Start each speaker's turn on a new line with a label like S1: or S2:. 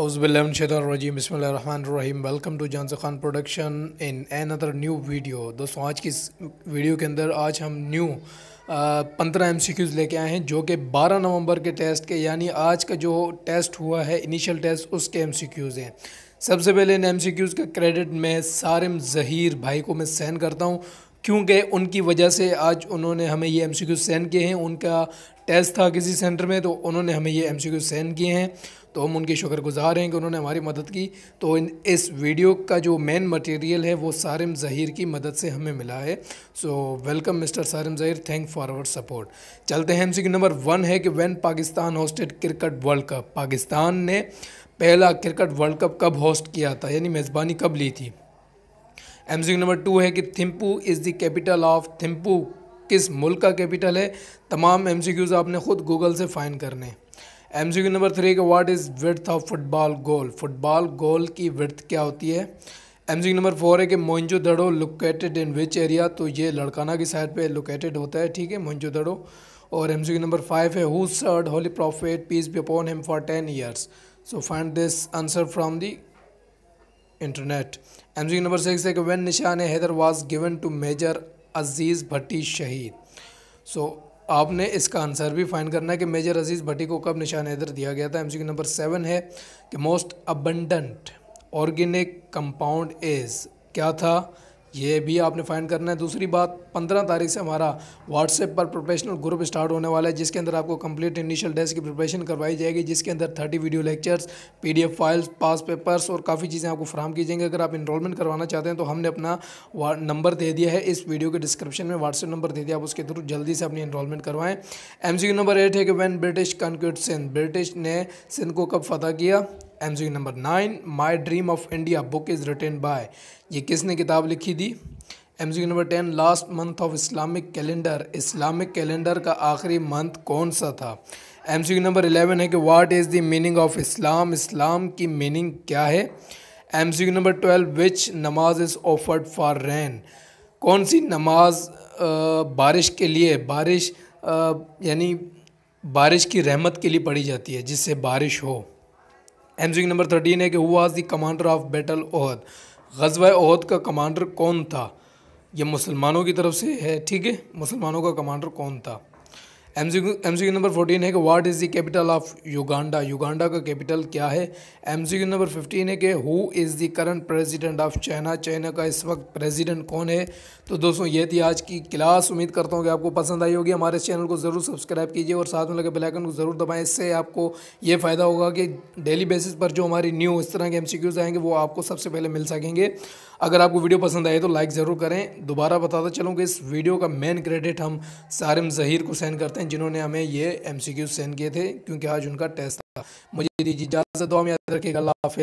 S1: अज़बिल्लाजीम रही welcome to Janas Khan production in another new video दोस्तों आज की वीडियो के अंदर आज हम न्यू पंद्रह एम सी क्यूज़ लेके आए हैं जो कि बारह नवंबर के टेस्ट के यानी आज का जो टेस्ट हुआ है इनिशियल टेस्ट उसके एम सी क्यूज़ हैं सबसे पहले इन एम सी क्यूज़ का क्रेडिट मैं सारम जहीर भाई को मैं सहन करता हूँ क्योंकि उनकी वजह से आज उन्होंने हमें ये एम सी क्यूज़ सेंड किए हैं उनका टेस्ट था किसी सेंटर में तो उन्होंने हमें ये एम सी क्यूज़ सेंड किए हैं तो हम उनके शुक्रगुजार हैं कि उन्होंने हमारी मदद की तो इन इस वीडियो का जो मेन मटेरियल है वो सारिम ज़हीर की मदद से हमें मिला है so welcome mister Sarim Zaheer thank our support चलते हैं एम नंबर वन है कि when Pakistan hosted cricket world cup Pakistan ने पहला क्रिकेट वर्ल्ड कप कब होस्ट किया था यानी मेज़बानी कब ली थी एम नंबर टू है कि Thimphu is the capital of Thimphu किस मुल्क का कैपिटल है तमाम एम आपने ख़ुद गूगल से फाइन करने एम सी नंबर थ्री का what is width of football goal football goal की विर्थ क्या होती है एम सी नंबर फोर है कि मोइंजो दड़ो लोकेटेड इन विच एरिया तो ये लड़काना की साइड पे लोकेटेड होता है ठीक है मोइंजो दड़ो और एम सी नंबर फाइव है who served holy prophet peace be upon him for ten years so find this answer from the internet M C number six है कि when Nishan Haider was given to major Aziz Bhatti शहीद so आपने इसका answer भी fine करना है कि मेजर अजीज़ भट्टी को कब निशान हैदर दिया गया था एमसीक्यू नंबर सेवन है कि most abundant organic compound is क्या था ये भी आपने फाइंड करना है दूसरी बात पंद्रह तारीख से हमारा व्हाट्सएप पर प्रोफेशनल ग्रुप स्टार्ट होने वाला है जिसके अंदर आपको कंप्लीट इनिशियल डेस्क की प्रिपरेशन करवाई जाएगी जिसके अंदर thirty video lectures PDF files past papers और काफ़ी चीज़ें आपको फ्राहम की जाएंगी अगर आप इनरोलमेंट करवाना चाहते हैं तो हमने अपना नंबर दे दिया है इस वीडियो के डिस्क्रिप्शन में व्हाट्सएप नंबर दे दिया आप उसके थ्रू जल्दी से अपनी इनरोलमेंट करवाएं एम नंबर एट है कि when British conquered Sindh British ने सिंध को कब फतह किया M G number nine my dream of India book is written by ये किसने किताब लिखी थी M C number ten last month of Islamic calendar Islamic calendar का आखिरी मंथ कौन सा था एम सी नंबर एलेवन है कि what is the meaning of Islam Islam की मीनिंग क्या है M C number twelve which नमाज इज़ ऑफर्ड फॉर रैन कौन सी नमाज आ, बारिश के लिए बारिश यानी बारिश की रहमत के लिए पढ़ी जाती है जिससे बारिश हो एमजिंग नंबर थर्टीन है कि who was the commander of battle Uhud गजवा ओहद का कमांडर कौन था यह मुसलमानों की तरफ से है ठीक है मुसलमानों का कमांडर कौन था M C Q number fourteen है कि what is the capital of Uganda Uganda का कैपिटल क्या है M C Q number fifteen है कि who is the current president of China China का इस वक्त प्रेसिडेंट कौन है तो दोस्तों ये थी आज की क्लास उम्मीद करता हूँ कि आपको पसंद आई होगी हमारे चैनल को ज़रूर सब्सक्राइब कीजिए और साथ में लगे बेलाइकन को ज़रूर दबाएँ इससे आपको ये फ़ायदा होगा कि डेली बेसिस पर जो हमारी न्यू इस तरह के एम सी क्यूज़ आएंगे वो आपको सबसे पहले मिल सकेंगे अगर आपको वीडियो पसंद आए तो लाइक ज़रूर करें दोबारा बताता चलूँ कि इस वीडियो का मेन क्रेडिट हम सारिम जहीर को सेंड करते हैं जिन्होंने हमें ये एम सेंड किए थे क्योंकि आज उनका टेस्ट था मुझे दीजिए इजाज़त दो हम याद रखिएगा अल्लाह